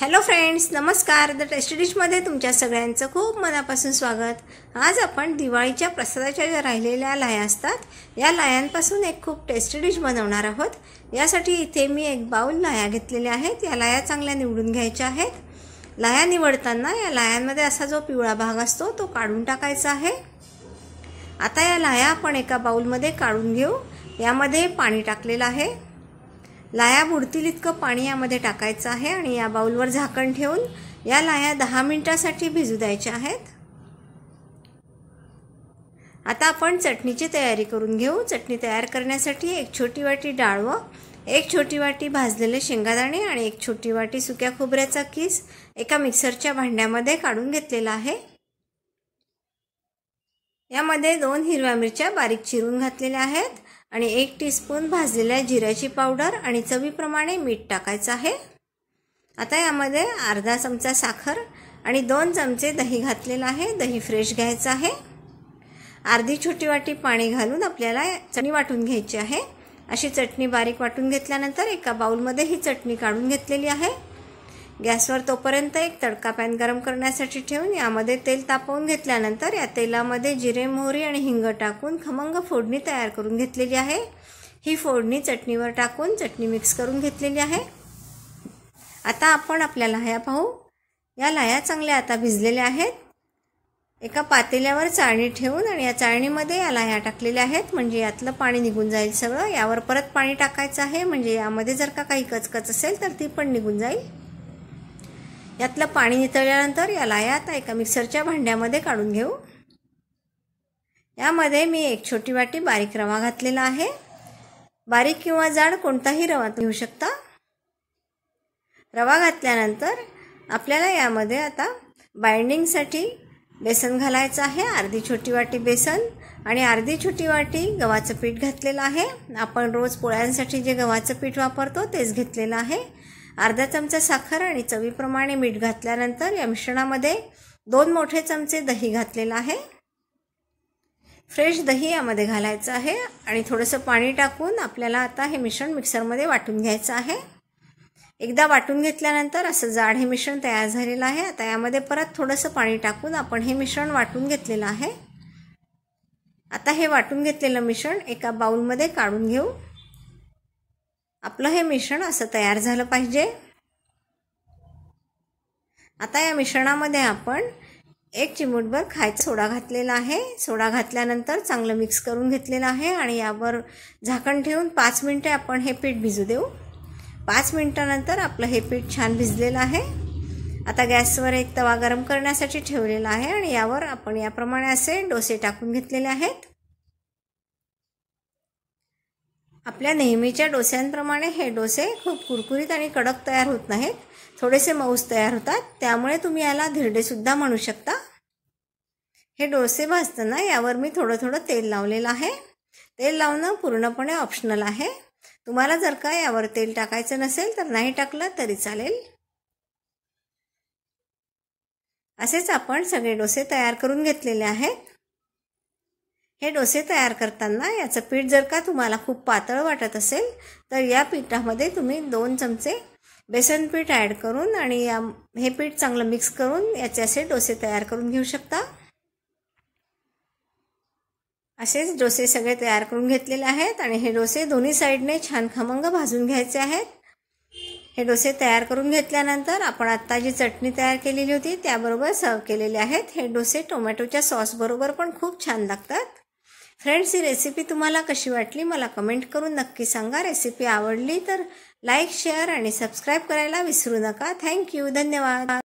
hello friends नमस्कार the taste डिशमध्ये तुमच्या सगळ्यांचं खूप मनापासून स्वागत आज आपण दिवाळीच्या प्रसादाच्या ज्या राहिलेल्या लाया असतात या लायांपासून एक खूप टेस्टी डिश बनवणार आहोत यासाठी इथे मी एक बाऊल लाया घेतलेल्या आहेत या लाया चांगल्या निवडून घ्यायच्या आहेत लाया निवडताना या लायांमध्ये असा जो पिवळा भाग असतो तो काढून टाकायचा आहे आता या लाया आपण एका बाउलमध्ये काढून घेऊ यामध्ये पाणी टाकलेलं आहे लाया बुडतील इतकं पाणी यामध्ये टाकायचं आहे आणि या बाऊलवर झाकण ठेवून या लाया दहा मिनटासाठी भिजू द्यायच्या आहेत आता आपण चटणीची तयारी करून घेऊ चटणी तयार करण्यासाठी एक छोटी वाटी डाळ एक छोटी वाटी भाजलेले शेंगादाणे आणि एक छोटी वाटी सुक्या खोबऱ्याचा किस एका मिक्सरच्या भांड्यामध्ये काढून घेतलेला आहे यामध्ये दोन हिरव्या मिरच्या बारीक चिरून घातलेल्या आहेत आणि एक टीस्पून भाजलेल्या जिऱ्याची पावडर आणि चवीप्रमाणे मीठ टाकायचं आहे आता यामध्ये अर्धा चमचा साखर आणि दोन चमचे दही घातलेलं आहे दही फ्रेश घ्यायचं आहे अर्धी छोटी वाटी पाणी घालून आपल्याला चटणी वाटून घ्यायची आहे अशी चटणी बारीक वाटून घेतल्यानंतर एका बाऊलमध्ये ही चटणी काढून घेतलेली आहे गॅसवर तोपर्यंत एक तडका पॅन गरम करण्यासाठी ठेवून यामध्ये तेल तापवून घेतल्यानंतर या तेलामध्ये जिरे मोहरी आणि हिंग टाकून खमंग फोडणी तयार करून घेतलेली आहे ही फोडणी चटणीवर टाकून चटणी मिक्स करून घेतलेली आहे आता आपण आपल्या लाह्या पाहू या लाह्या चांगल्या आता भिजलेल्या आहेत एका पातेल्यावर चाळणी ठेवून आणि या चाळणीमध्ये या लाह्या टाकलेल्या आहेत म्हणजे यातलं पाणी निघून जाईल सगळं यावर परत पाणी टाकायचं आहे म्हणजे यामध्ये जर का काही कचकच असेल तर ती पण निघून जाईल यातलं पाणी नितळल्यानंतर याला यात एका मिक्सरच्या भांड्यामध्ये काढून घेऊ यामध्ये मी एक छोटी वाटी बारीक रवा घातलेला आहे बारीक किंवा जाड कोणताही रवा घेऊ शकता रवा घातल्यानंतर आपल्याला यामध्ये आता बाइंडिंगसाठी बेसन घालायचं आहे अर्धी छोटी वाटी बेसन आणि अर्धी छोटी वाटी गव्हाचं पीठ घातलेलं आहे आपण रोज पोळ्यांसाठी जे गव्हाचं पीठ वापरतो तेच घेतलेलं आहे अर्धा चमचा साखर आणि चवीप्रमाणे मीठ घातल्यानंतर या मिश्रणामध्ये दोन मोठे चमचे दही घातलेलं आहे फ्रेश दही यामध्ये घालायचं आहे आणि थोडंसं पाणी टाकून आपल्याला आता हे मिश्रण मिक्सरमध्ये वाटून घ्यायचं आहे एकदा वाटून घेतल्यानंतर असं जाड हे मिश्रण तयार झालेलं आहे आता यामध्ये परत थोडंसं पाणी टाकून आपण हे मिश्रण वाटून घेतलेलं आहे आता हे वाटून घेतलेलं मिश्रण एका बाऊलमध्ये काढून घेऊ आपलं हे मिश्रण असं तयार झालं पाहिजे आता या मिश्रणामध्ये आपण एक चिमूटभर खायचा सोडा घातलेला आहे सोडा घातल्यानंतर चांगलं मिक्स करून घेतलेलं आहे आणि यावर झाकण ठेवून पाच मिनटे आपण हे पीठ भिजू देऊ पाच मिनटानंतर आपलं हे पीठ छान भिजलेलं आहे आता गॅसवर एक तवा गरम करण्यासाठी ठेवलेला आहे आणि यावर आपण याप्रमाणे असे डोसे टाकून घेतलेले आहेत आपल्या नेहमीच्या डोस्यांप्रमाणे हे डोसे खूप कुरकुरीत आणि कडक तयार होत नाहीत थोडेसे मऊस तयार होतात त्यामुळे तुम्ही याला धिरडेसुद्धा म्हणू शकता हे डोसे भाजताना यावर मी थोडं थोडं तेल लावलेलं आहे तेल लावणं पूर्णपणे ऑप्शनल आहे तुम्हाला जर का यावर तेल टाकायचं नसेल तर नाही टाकलं तरी चालेल असेच आपण सगळे डोसे तयार करून घेतलेले आहेत हे डोसे तयार करताना याचं पीठ जर का तुम्हाला खूप पातळ वाटत असेल तर या पिठामध्ये तुम्ही दोन चमचे बेसन पीठ ॲड करून आणि या हे पीठ चांगलं मिक्स करून याचे असे डोसे तयार करून घेऊ शकता असेच डोसे सगळे तयार करून घेतलेले आहेत आणि हे डोसे दोन्ही साईडने छान खमंग भाजून घ्यायचे आहेत हे डोसे तयार करून घेतल्यानंतर आपण आत्ता जी चटणी तयार केलेली होती त्याबरोबर सर्व केलेले आहेत हे डोसे टोमॅटोच्या सॉसबरोबर पण खूप छान लागतात फ्रेंड्स ही रेसिपी तुम्हाला कशी वाटली मला कमेंट करून नक्की सांगा रेसिपी आवडली तर लाईक शेअर आणि सबस्क्राईब करायला विसरू नका थँक्यू धन्यवाद